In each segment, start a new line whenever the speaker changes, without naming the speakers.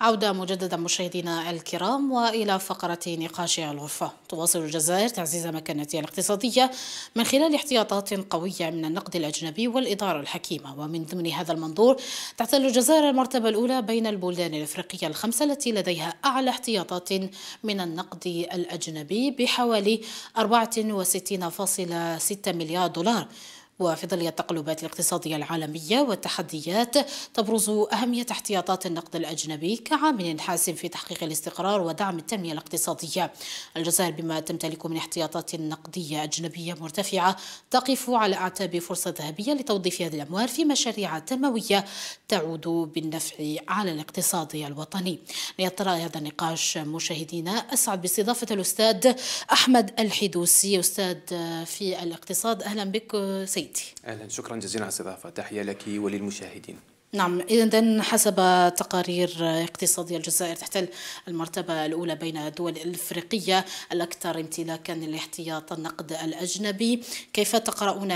عودة مجددا مشاهدينا الكرام وإلى فقرة نقاش الغرفة تواصل الجزائر تعزيز مكانتها الاقتصادية من خلال احتياطات قوية من النقد الأجنبي والإدارة الحكيمة ومن ضمن هذا المنظور تحتل الجزائر المرتبة الأولى بين البلدان الإفريقية الخمسة التي لديها أعلى احتياطات من النقد الأجنبي بحوالي 64.6 مليار دولار وفي ظل التقلبات الاقتصادية العالمية والتحديات تبرز أهمية احتياطات النقد الأجنبي كعامل حاسم في تحقيق الاستقرار ودعم التنمية الاقتصادية الجزائر بما تمتلك من احتياطات نقدية أجنبية مرتفعة تقف على أعتاب فرصة ذهبية لتوظيف هذه الأموال في مشاريع تنموية تعود بالنفع على الاقتصاد الوطني ليطرى هذا النقاش مشاهدينا أسعد باستضافة الأستاذ أحمد الحدوسي أستاذ في الاقتصاد أهلا بك سيد سيدي
أهلا شكرا جزيلا على الاستضافة تحية لك وللمشاهدين
نعم إذا حسب تقارير اقتصادية الجزائر تحتل المرتبة الأولى بين الدول الإفريقية الأكثر امتلاكا لاحتياط النقد الأجنبي كيف تقرؤون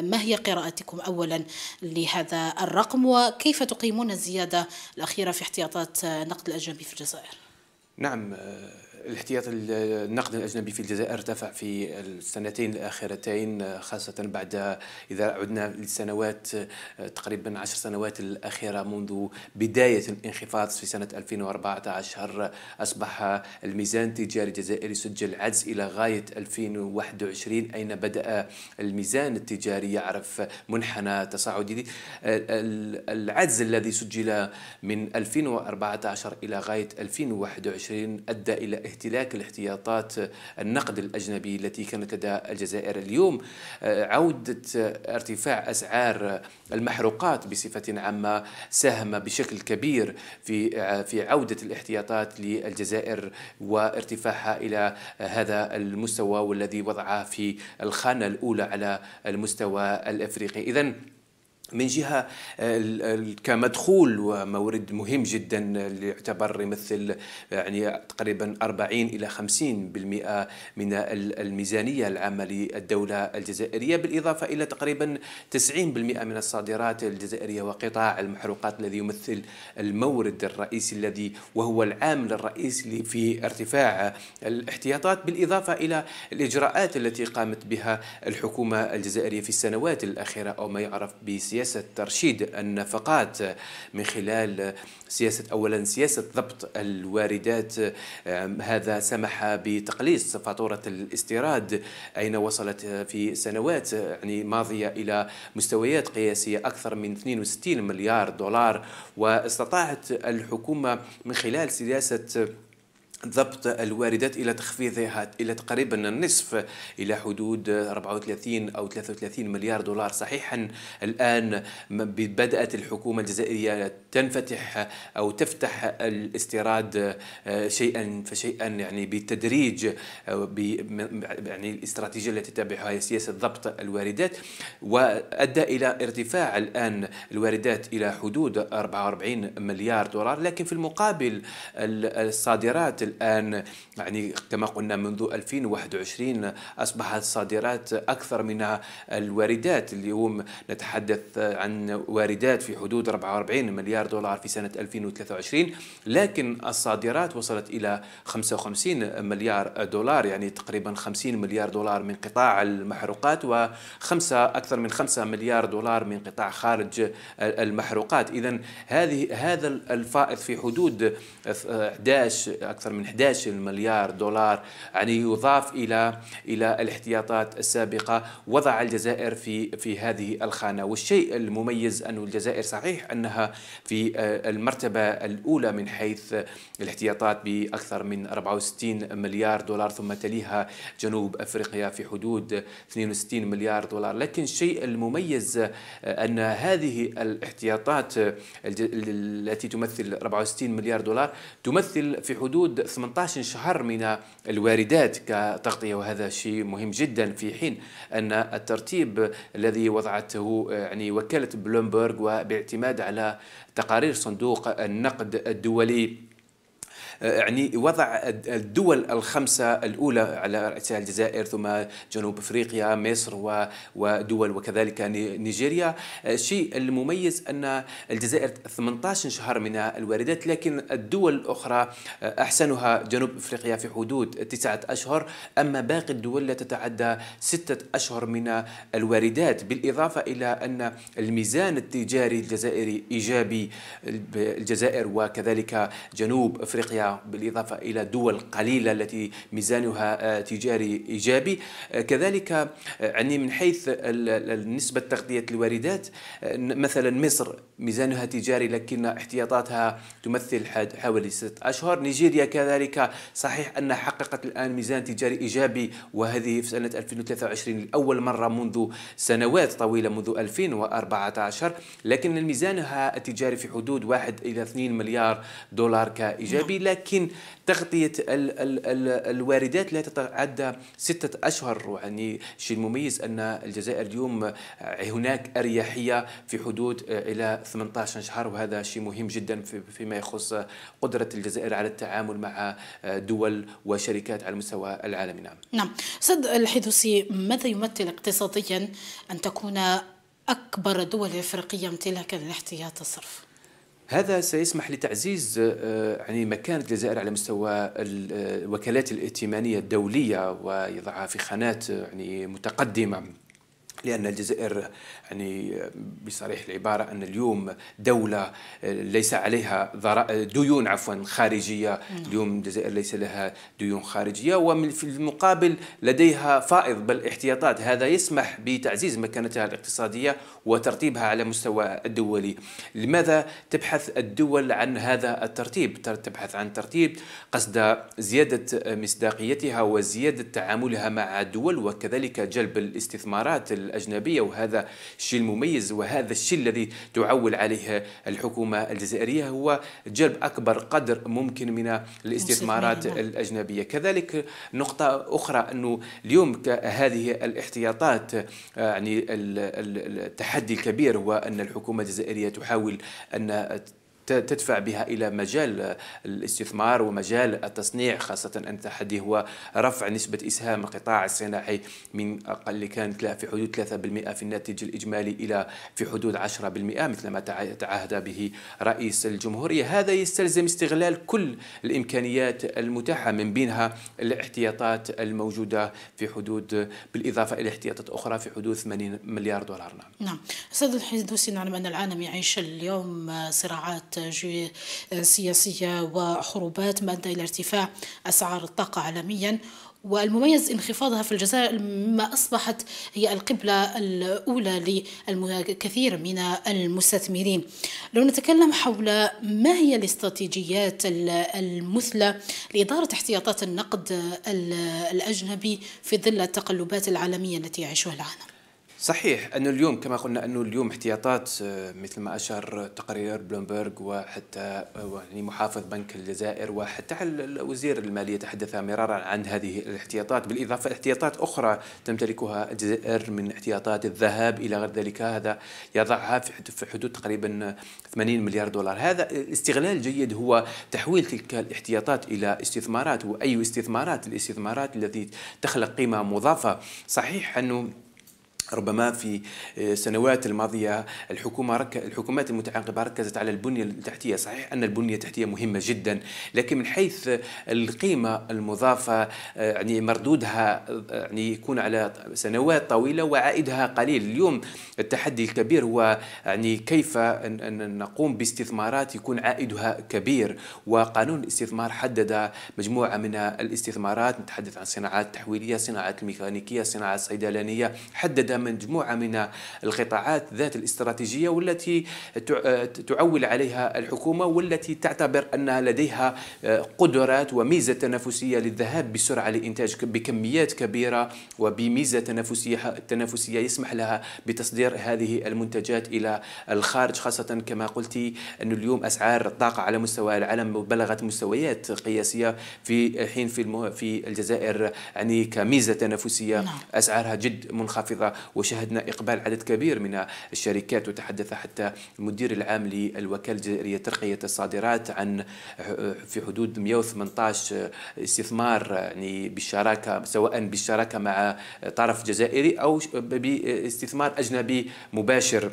ما هي قراءتكم أولا لهذا الرقم وكيف تقيمون الزيادة الأخيرة في احتياطات النقد الأجنبي في الجزائر؟
نعم آه، الاحتياط النقد الاجنبي في الجزائر ارتفع في السنتين الاخيرتين خاصه بعد اذا عدنا للسنوات تقريبا عشر سنوات الاخيره منذ بدايه الانخفاض في سنه 2014 اصبح الميزان التجاري الجزائري سجل عجز الى غايه 2021 اين بدا الميزان التجاري يعرف منحنى تصاعدي العجز الذي سجل من 2014 الى غايه 2021 ادى الى احتلاك الاحتياطات النقد الأجنبي التي كانت لدى الجزائر اليوم آه، عودة ارتفاع أسعار المحروقات بصفة عامة ساهم بشكل كبير في آه، في عودة الاحتياطات للجزائر وارتفاعها إلى هذا المستوى والذي وضعها في الخانة الأولى على المستوى الأفريقي إذا من جهة آه، كمدخول ومورد مهم جدا اللي يعتبر يمثل يعني تقريبا 40 إلى 50% من الميزانية العامة للدولة الجزائرية بالإضافة إلى تقريبا 90% من الصادرات الجزائرية وقطاع المحروقات الذي يمثل المورد الرئيسي الذي وهو العامل الرئيسي في ارتفاع الاحتياطات بالإضافة إلى الإجراءات التي قامت بها الحكومة الجزائرية في السنوات الأخيرة أو ما يعرف بسياسة سياسة ترشيد النفقات من خلال سياسة أولا سياسة ضبط الواردات هذا سمح بتقليص فاتورة الاستيراد أين وصلت في سنوات يعني ماضية إلى مستويات قياسية أكثر من 62 مليار دولار واستطاعت الحكومة من خلال سياسة ضبط الواردات الى تخفيضها الى تقريبا النصف الى حدود 34 او 33 مليار دولار صحيحا الان بدات الحكومه الجزائريه تنفتح او تفتح الاستيراد آه، شيئا فشيئا يعني بالتدريج آه، يعني الاستراتيجيه التي تتبعها هي سياسه ضبط الواردات وادى الى ارتفاع الان الواردات الى حدود 44 مليار دولار لكن في المقابل الصادرات الآن يعني كما قلنا منذ 2021 أصبحت الصادرات أكثر من الواردات اليوم نتحدث عن واردات في حدود 44 مليار دولار في سنة 2023 لكن الصادرات وصلت إلى 55 مليار دولار يعني تقريبا 50 مليار دولار من قطاع المحروقات و أكثر من 5 مليار دولار من قطاع خارج المحروقات إذا هذه هذا الفائض في حدود 11 أكثر من 11 مليار دولار يعني يضاف الى الى الاحتياطات السابقه وضع الجزائر في في هذه الخانه والشيء المميز أن الجزائر صحيح انها في آه، المرتبه الاولى من حيث الاحتياطات باكثر من 64 مليار دولار ثم تليها جنوب افريقيا في حدود 62 مليار دولار لكن الشيء المميز آه، ان هذه الاحتياطات آه، التي تمثل 64 مليار دولار تمثل في حدود 18 شهر من الواردات كتغطية وهذا شيء مهم جدا في حين أن الترتيب الذي وضعته يعني وكالة بلومبرغ وباعتماد على تقارير صندوق النقد الدولي آه، يعني وضع الدول الخمسة الأولى على رأسها الجزائر ثم جنوب أفريقيا مصر ودول وكذلك نيجيريا آه، الشيء المميز أن الجزائر 18 شهر من الواردات لكن الدول الأخرى آه، أحسنها جنوب أفريقيا في حدود تسعة أشهر أما باقي الدول لا تتعدى ستة أشهر من الواردات بالإضافة إلى أن الميزان التجاري الجزائري إيجابي الجزائر وكذلك جنوب أفريقيا بالإضافة إلى دول قليلة التي ميزانها آه، تجاري إيجابي آه، كذلك آه، يعني من حيث نسبة تغطية الواردات مثلا مصر ميزانها تجاري لكن احتياطاتها تمثل حوالي ست أشهر نيجيريا كذلك صحيح أنها حققت الآن ميزان تجاري إيجابي وهذه في سنة 2023 لأول مرة منذ سنوات طويلة منذ 2014 لكن ميزانها التجاري في حدود 1 إلى 2 مليار دولار كإيجابي نعم. لكن لكن تغطية ال ال ال الواردات لا تتعدى ستة أشهر يعني شيء مميز أن الجزائر اليوم هناك أريحية في حدود إلى 18 شهر وهذا شيء مهم جدا فيما يخص قدرة الجزائر على التعامل مع دول وشركات على المستوى العالمي نعم
نعم سيد الحدوسي ماذا يمثل اقتصاديا أن تكون أكبر دول إفريقية امتلاكا لاحتياط الصرف؟
هذا سيسمح لتعزيز آه، يعني مكانة الجزائر على مستوى آه، الوكالات الائتمانية الدولية ويضعها في خانات يعني متقدمة لأن الجزائر يعني بصريح العبارة أن اليوم دولة آه، ليس عليها آه، ديون عفوا خارجية نعم. اليوم الجزائر ليس لها ديون خارجية ومن في المقابل لديها فائض بل احتياطات هذا يسمح بتعزيز مكانتها الاقتصادية وترتيبها على مستوى الدولي لماذا تبحث الدول عن هذا الترتيب تبحث عن ترتيب قصد زيادة آه، مصداقيتها وزيادة تعاملها مع الدول وكذلك جلب الاستثمارات الأجنبية وهذا الشيء المميز وهذا الشيء الذي تعول عليه الحكومة الجزائرية هو جلب أكبر قدر ممكن من الاستثمارات الأجنبية كذلك نقطة أخرى أنه اليوم هذه الاحتياطات آه، يعني التحدي الكبير هو أن الحكومة الجزائرية تحاول أن تدفع بها إلى مجال الاستثمار ومجال التصنيع خاصة أن التحدي هو رفع نسبة إسهام القطاع الصناعي من اقل كان في حدود 3% في الناتج الإجمالي إلى في حدود 10% مثل ما تعهد به رئيس الجمهورية هذا يستلزم استغلال كل الإمكانيات المتاحة من بينها الاحتياطات الموجودة في حدود بالإضافة إلى احتياطات أخرى في حدود 80 مليار دولار نعم,
نعم. أستاذ الحسين نعلم أن العالم يعيش اليوم صراعات سياسية وحروبات مادة إلى ارتفاع أسعار الطاقة عالميا والمميز انخفاضها في الجزائر مما أصبحت هي القبلة الأولى للكثير من المستثمرين لو نتكلم حول ما هي الاستراتيجيات المثلى لإدارة احتياطات النقد الأجنبي في ظل التقلبات العالمية التي يعيشها العالم
صحيح انه اليوم كما قلنا انه اليوم احتياطات آه، مثل ما اشار تقرير بلومبرغ وحتى آه، يعني محافظ بنك الجزائر وحتى وزير الماليه تحدث مرارا عن هذه الاحتياطات بالاضافه احتياطات اخرى تمتلكها الجزائر من احتياطات الذهاب الى غير ذلك هذا يضعها في حدود تقريبا 80 مليار دولار هذا الاستغلال جيد هو تحويل تلك الاحتياطات الى استثمارات واي استثمارات الاستثمارات التي تخلق قيمه مضافه صحيح انه ربما في السنوات آه، الماضية الحكومة رك... الحكومات المتعاقبة ركزت على البنية التحتية صحيح أن البنية التحتية مهمة جدا لكن من حيث القيمة المضافة آه، يعني مردودها آه، يعني يكون على سنوات طويلة وعائدها قليل اليوم التحدي الكبير هو يعني كيف أن نقوم باستثمارات يكون عائدها كبير وقانون الاستثمار حدد مجموعة من الاستثمارات نتحدث عن صناعات تحويلية صناعات الميكانيكية صناعات صيدلانية حدد مجموعة من القطاعات ذات الاستراتيجية والتي تعول عليها الحكومة والتي تعتبر أنها لديها آه، قدرات وميزة تنافسية للذهاب بسرعة لإنتاج بكميات كبيرة وبميزة تنافسية تنافسية يسمح لها بتصدير هذه المنتجات إلى الخارج خاصة كما قلت أن اليوم أسعار الطاقة على مستوى العالم بلغت مستويات قياسية في حين في في الجزائر يعني كميزة تنافسية نعم. أسعارها جد منخفضة وشهدنا إقبال عدد كبير من الشركات وتحدث حتى المدير العام للوكالة الجزائرية ترقية الصادرات عن في حدود 118 استثمار يعني بالشراكة سواء بالشراكة مع طرف جزائري أو باستثمار أجنبي مباشر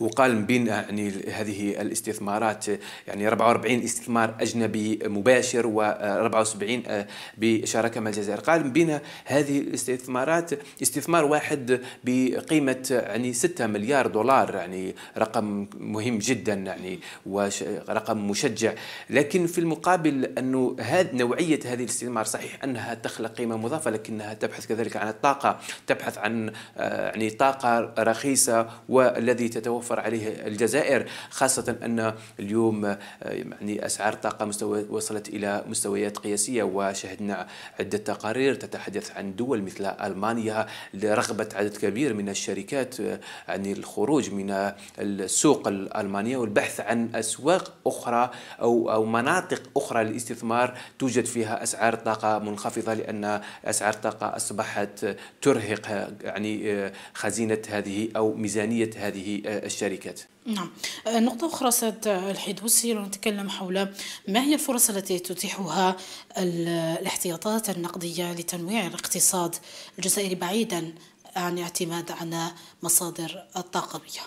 وقال من بين يعني هذه الاستثمارات يعني 44 استثمار اجنبي مباشر و74 بشراكه مع الجزائر قال من بين هذه الاستثمارات استثمار واحد بقيمه يعني 6 مليار دولار يعني رقم مهم جدا يعني ورقم مشجع لكن في المقابل انه هذه نوعيه هذه الاستثمار صحيح انها تخلق قيمه مضافه لكنها تبحث كذلك عن الطاقه تبحث عن آه، يعني طاقه رخيصه والذي تتوفر عليه الجزائر خاصة أن اليوم آه، يعني أسعار الطاقة وصلت إلى مستويات قياسية وشهدنا عدة تقارير تتحدث عن دول مثل ألمانيا لرغبة عدد كبير من الشركات آه، عن يعني الخروج من السوق الألمانية والبحث عن أسواق أخرى أو أو مناطق أخرى للاستثمار توجد فيها أسعار طاقة منخفضة لأن أسعار الطاقة أصبحت ترهق يعني آه، خزينة هذه أو ميزانية هذه الشركات
نعم آه، نقطة أخرى سيد الحدوسي نتكلم حول ما هي الفرص التي تتيحها الاحتياطات النقدية لتنويع الاقتصاد الجزائري بعيدا عن اعتماد على مصادر الطاقوية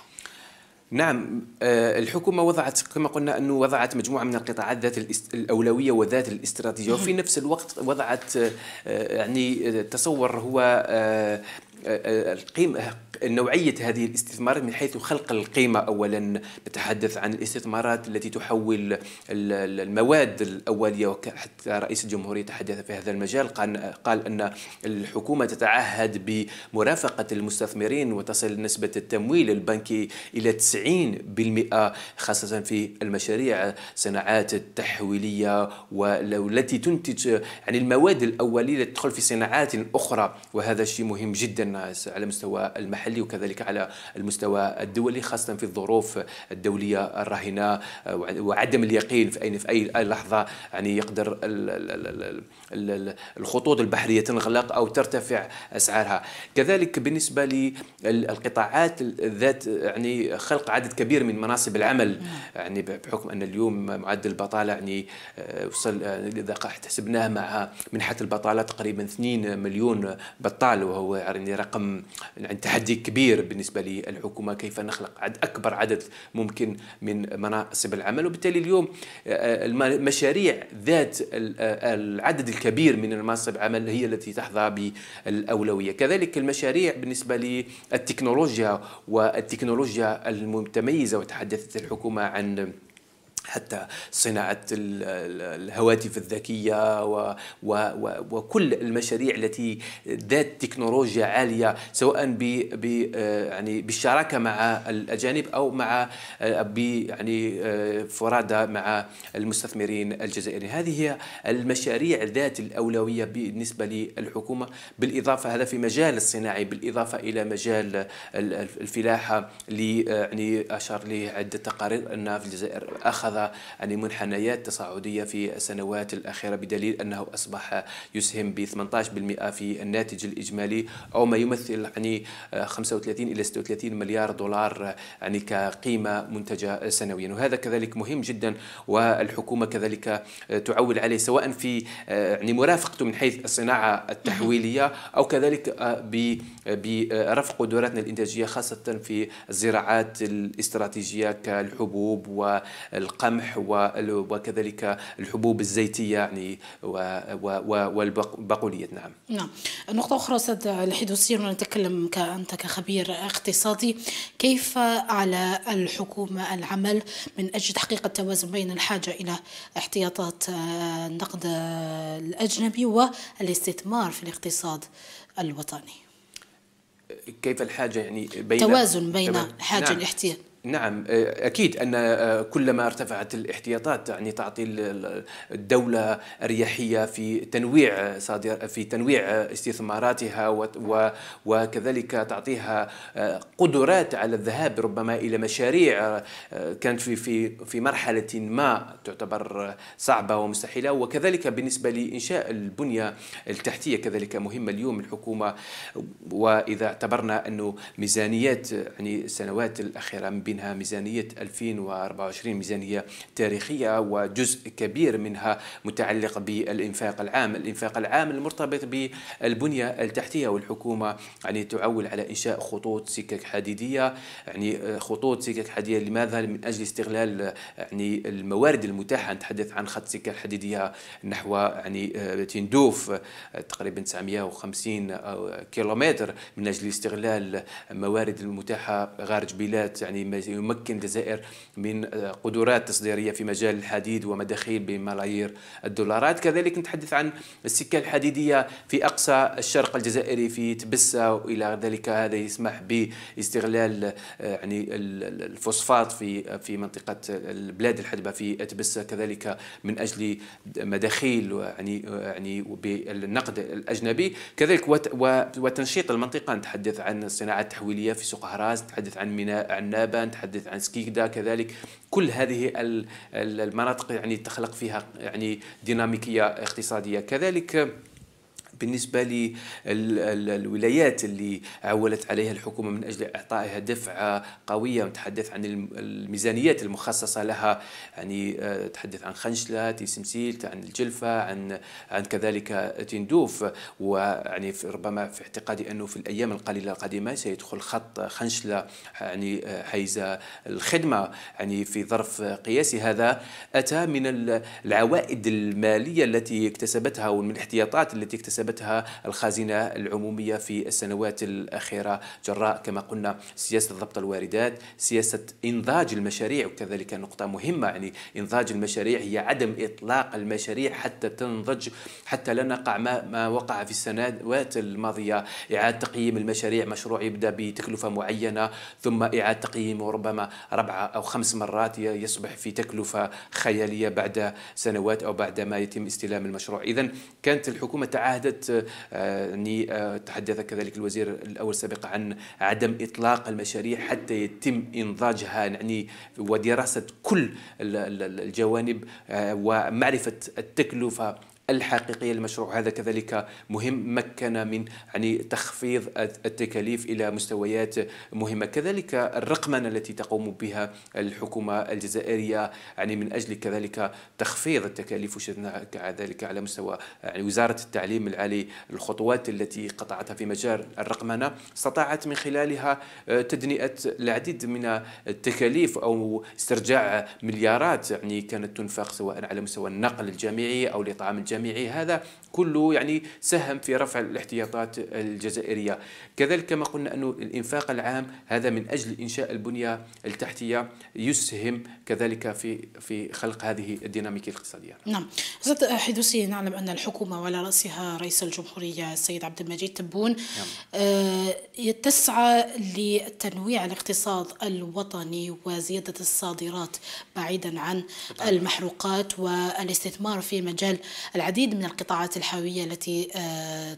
نعم آه، الحكومة وضعت كما قلنا أنه وضعت مجموعة من القطاعات ذات الأولوية وذات الاستراتيجية وفي نفس الوقت وضعت آه، يعني تصور هو القيمة نوعية هذه الاستثمارات من حيث خلق القيمة أولا نتحدث عن الاستثمارات التي تحول المواد الأولية وحتى رئيس الجمهورية تحدث في هذا المجال قال أن الحكومة تتعهد بمرافقة المستثمرين وتصل نسبة التمويل البنكي إلى 90% خاصة في المشاريع صناعات التحويلية والتي تنتج يعني المواد الأولية التي تدخل في صناعات أخرى وهذا شيء مهم جدا الناس على مستوى المحلي وكذلك على المستوى الدولي خاصة في الظروف الدولية الراهنة وعدم اليقين في أين في أي لحظة يعني يقدر الخطوط البحرية تنغلق أو ترتفع أسعارها كذلك بالنسبة للقطاعات ذات يعني خلق عدد كبير من مناصب العمل يعني بحكم أن اليوم معدل البطالة يعني آه، وصل يعني إذا حسبناه مع منحة البطالة تقريبا 2 مليون بطال وهو يعني رقم يعني تحدي كبير بالنسبه للحكومه كيف نخلق عد اكبر عدد ممكن من مناصب العمل وبالتالي اليوم آه، آه، المشاريع ذات آه، العدد الكبير من مناصب العمل هي التي تحظى بالاولويه كذلك المشاريع بالنسبه للتكنولوجيا والتكنولوجيا المتميزه وتحدثت الحكومه عن حتى صناعة الهواتف الذكية و و و وكل المشاريع التي ذات تكنولوجيا عالية سواء ب ب آه، يعني بالشراكة مع الأجانب أو مع آه، ب يعني آه، فرادى مع المستثمرين الجزائريين هذه هي المشاريع ذات الأولوية بالنسبة للحكومة بالإضافة هذا في مجال الصناعي بالإضافة إلى مجال الفلاحة اللي يعني أشار لي عدة تقارير أن في الجزائر أخذ على يعني منحنيات تصاعديه في السنوات الاخيره بدليل انه اصبح يسهم ب 18% في الناتج الاجمالي او ما يمثل يعني 35 آه، الى 36 مليار دولار يعني كقيمه منتجه سنويا وهذا كذلك مهم جدا والحكومه كذلك آه، تعول عليه سواء في آه، يعني مرافقته من حيث الصناعه التحويليه او كذلك برفع قدراتنا الانتاجيه خاصه في الزراعات الاستراتيجيه كالحبوب والقمح القمح وكذلك الحبوب الزيتية يعني والبقوليات نعم
نعم نقطة أخرى أستاذ الحدوسي نتكلم كأنت كخبير اقتصادي كيف على الحكومة العمل من أجل تحقيق التوازن بين الحاجة إلى احتياطات آه، النقد الأجنبي والاستثمار في الاقتصاد الوطني
كيف الحاجة يعني بين توازن بين حاجة نعم. الاحتياط نعم آه، اكيد ان آه، كلما ارتفعت الاحتياطات يعني تعطي الدوله اريحيه في تنويع صادر في تنويع استثماراتها وكذلك تعطيها آه، قدرات على الذهاب ربما الى مشاريع كانت في في في مرحله ما تعتبر صعبه ومستحيله وكذلك بالنسبه لانشاء البنيه التحتيه كذلك مهمه اليوم الحكومه واذا اعتبرنا انه ميزانيات يعني السنوات الاخيره من بين منها ميزانية 2024 ميزانية تاريخية وجزء كبير منها متعلق بالإنفاق العام الإنفاق العام المرتبط بالبنية التحتية والحكومة يعني تعول على إنشاء خطوط سكك حديدية يعني آه، خطوط سكك حديدية لماذا من أجل استغلال آه، يعني الموارد المتاحة نتحدث عن خط سكك حديدية نحو يعني آه، تندوف تقريبا 950 كيلومتر من أجل استغلال الموارد المتاحة خارج بلاد يعني سيمكن الجزائر من آه، قدرات تصديرية في مجال الحديد ومداخيل بملايير الدولارات كذلك نتحدث عن السكة الحديدية في أقصى الشرق الجزائري في تبسة وإلى ذلك هذا يسمح باستغلال آه، يعني الفوسفات في في منطقة البلاد الحدبة في تبسة كذلك من أجل مداخيل يعني آه، يعني بالنقد الأجنبي كذلك وتنشيط المنطقة نتحدث عن الصناعة التحويلية في سوق هراس نتحدث عن ميناء عنابة الان تحدث عن سكيكدا كذلك كل هذه المناطق يعني تخلق فيها يعني ديناميكيه اقتصاديه كذلك بالنسبة للولايات اللي عولت عليها الحكومة من أجل إعطائها دفعة قوية نتحدث عن الميزانيات المخصصة لها يعني آه، تحدث عن خنشلة تيسمسيل عن الجلفة عن عن كذلك تندوف ويعني ربما في اعتقادي أنه في الأيام القليلة القادمة سيدخل خط خنشلة يعني آه، حيز الخدمة يعني في ظرف قياسي هذا أتى من العوائد المالية التي اكتسبتها ومن الاحتياطات التي اكتسبتها كسبتها الخزينة العمومية في السنوات الأخيرة جراء كما قلنا سياسة ضبط الواردات سياسة إنضاج المشاريع وكذلك نقطة مهمة يعني إنضاج المشاريع هي عدم إطلاق المشاريع حتى تنضج حتى لا نقع ما, ما وقع في السنوات الماضية إعادة تقييم المشاريع مشروع يبدأ بتكلفة معينة ثم إعادة تقييمه ربما ربع أو خمس مرات يصبح في تكلفة خيالية بعد سنوات أو بعد ما يتم استلام المشروع إذا كانت الحكومة تعهدت يعني آه، آه، تحدث كذلك الوزير الاول السابق عن عدم اطلاق المشاريع حتى يتم انضاجها يعني ودراسه كل الجوانب آه، ومعرفه التكلفه الحقيقيه للمشروع هذا كذلك مهم مكن من يعني تخفيض التكاليف الى مستويات مهمه كذلك الرقمنه التي تقوم بها الحكومه الجزائريه يعني من اجل كذلك تخفيض التكاليف وشفنا كذلك على مستوى يعني وزاره التعليم العالي الخطوات التي قطعتها في مجال الرقمنه استطاعت من خلالها آه، تدنئه العديد من التكاليف او استرجاع مليارات يعني كانت تنفق سواء على مستوى النقل الجامعي او الاطعام الجامعي الجامعي هذا كله يعني ساهم في رفع الاحتياطات الجزائرية كذلك كما قلنا أن الإنفاق العام هذا من أجل إنشاء البنية التحتية يسهم كذلك في في خلق هذه الديناميكية الاقتصادية
نعم أستاذ حدوسي نعلم أن الحكومة وعلى رأسها رئيس الجمهورية السيد عبد المجيد تبون نعم. آه تسعى لتنويع الاقتصاد الوطني وزيادة الصادرات بعيدا عن طبعا. المحروقات والاستثمار في مجال العمل العديد من القطاعات الحيوية التي آه،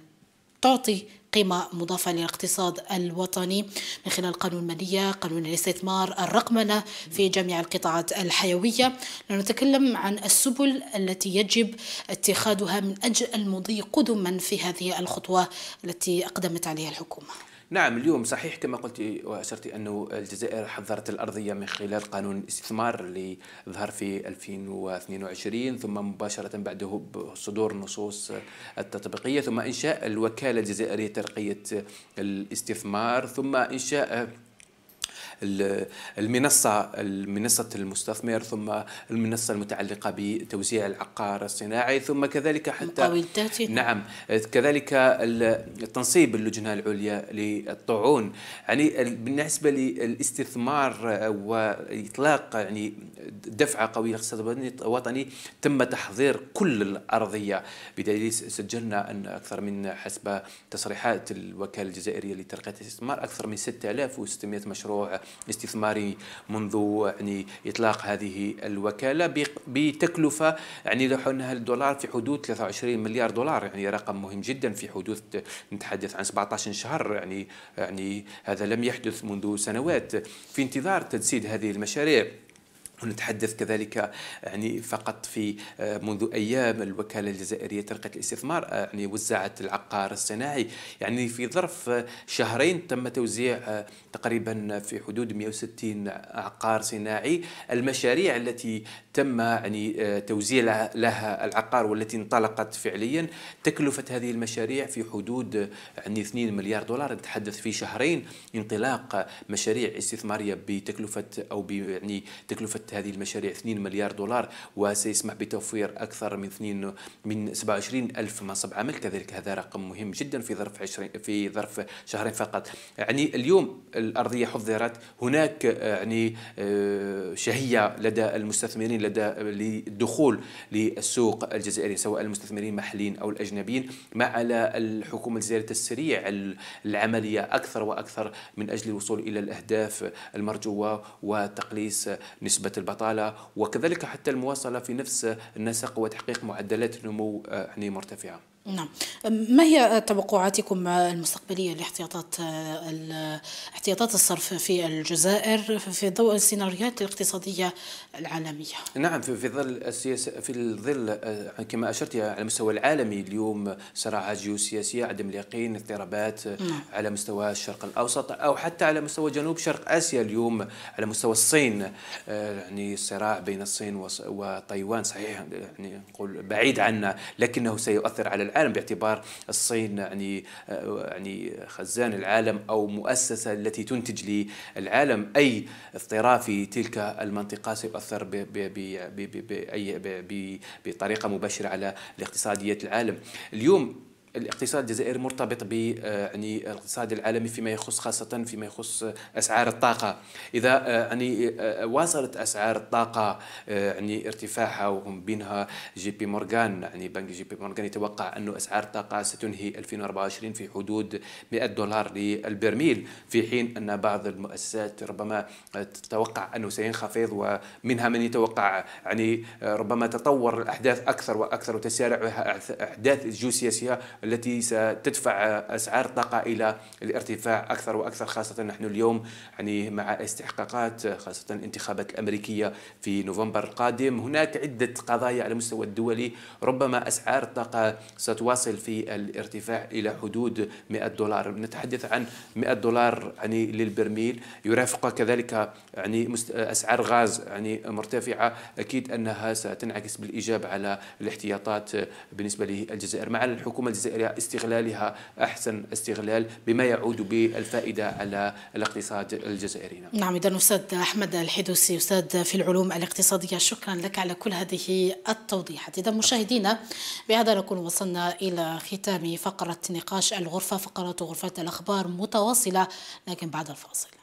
تعطي قيمة مضافة للاقتصاد الوطني من خلال قانون المالية قانون الاستثمار الرقمنة في جميع القطاعات الحيوية نتكلم عن السبل التي يجب اتخاذها من أجل المضي قدما في هذه الخطوة التي أقدمت عليها الحكومة
نعم اليوم صحيح كما قلت واشرت انه الجزائر حضرت الارضيه من خلال قانون الاستثمار اللي ظهر في 2022 ثم مباشره بعده صدور النصوص التطبيقيه ثم انشاء الوكاله الجزائريه ترقيه الاستثمار ثم انشاء المنصة منصة المستثمر ثم المنصة المتعلقة بتوزيع العقار الصناعي ثم كذلك حتى نعم كذلك التنصيب اللجنة العليا للطعون يعني بالنسبة للاستثمار وإطلاق يعني دفعة قوية للاقتصاد الوطني تم تحضير كل الأرضية بدليل سجلنا أن أكثر من حسب تصريحات الوكالة الجزائرية لترقية الاستثمار أكثر من 6600 مشروع استثماري منذ يعني اطلاق هذه الوكاله بتكلفه يعني لحنها الدولار في حدود 23 مليار دولار يعني رقم مهم جدا في حدوث نتحدث عن 17 شهر يعني يعني هذا لم يحدث منذ سنوات في انتظار تجسيد هذه المشاريع ونتحدث كذلك يعني فقط في آه، منذ ايام الوكاله الجزائريه ترقيه الاستثمار آه، يعني وزعت العقار الصناعي يعني في ظرف آه، شهرين تم توزيع تقريبا في حدود 160 عقار صناعي المشاريع التي تم يعني توزيع لها العقار والتي انطلقت فعليا تكلفه هذه المشاريع في حدود يعني 2 مليار دولار نتحدث في شهرين انطلاق مشاريع استثماريه بتكلفه او يعني تكلفه هذه المشاريع 2 مليار دولار وسيسمح بتوفير أكثر من 2 من 27 ألف منصب عمل كذلك هذا رقم مهم جدا في ظرف 20 في ظرف شهرين فقط يعني اليوم الأرضية حضرت هناك آه، يعني آه، شهية لدى المستثمرين لدى للدخول للسوق الجزائري سواء المستثمرين المحليين أو الأجنبيين ما على الحكومة الجزائرية تسريع العملية أكثر وأكثر من أجل الوصول إلى الأهداف المرجوة وتقليص نسبة البطاله وكذلك حتى المواصله في نفس النسق وتحقيق معدلات نمو آه، يعني مرتفعه
نعم ما هي توقعاتكم المستقبلية لاحتياطات احتياطات الصرف في الجزائر في ضوء السيناريوهات الاقتصادية العالمية؟
نعم في ظل السياسة في ظل آه، كما أشرت على المستوى العالمي اليوم صراعات جيوسياسية عدم اليقين اضطرابات نعم. على مستوى الشرق الأوسط أو حتى على مستوى جنوب شرق آسيا اليوم على مستوى الصين آه، يعني الصراع بين الصين وتايوان صحيح يعني نقول بعيد عنا لكنه سيؤثر على العالم العالم باعتبار الصين يعني آه، يعني خزان العالم او مؤسسه التي تنتج للعالم اي اضطراب في تلك المنطقه سيؤثر بطريقه مباشره على الاقتصاديات العالم اليوم الاقتصاد الجزائري مرتبط ب آه، يعني الاقتصاد العالمي فيما يخص خاصة فيما يخص آه، أسعار الطاقة، إذا آه، يعني واصلت أسعار الطاقة يعني ارتفاعها وهم بينها جي بي مورغان يعني بنك جي بي مورغان يتوقع أن أسعار الطاقة ستنهي 2024 في حدود 100 دولار للبرميل، في حين أن بعض المؤسسات ربما تتوقع أنه سينخفض ومنها من يتوقع يعني ربما تطور الأحداث أكثر وأكثر وتسارع أحداث جيوسياسية التي ستدفع اسعار الطاقه الى الارتفاع اكثر واكثر خاصه نحن اليوم يعني مع استحقاقات خاصه الانتخابات الامريكيه في نوفمبر القادم هناك عده قضايا على المستوى الدولي ربما اسعار الطاقه ستواصل في الارتفاع الى حدود 100 دولار نتحدث عن 100 دولار يعني للبرميل يرافق كذلك يعني اسعار غاز يعني مرتفعه اكيد انها ستنعكس بالايجاب على الاحتياطات بالنسبه للجزائر مع الحكومه الجزائريه استغلالها أحسن استغلال بما يعود بالفائدة على الاقتصاد الجزائري نعم,
نعم، إذا أستاذ أحمد الحدوسي أستاذ في العلوم الاقتصادية شكرا لك على كل هذه التوضيحات إذا مشاهدينا بهذا نكون وصلنا إلى ختام فقرة نقاش الغرفة فقرة غرفة الأخبار متواصلة لكن بعد الفاصل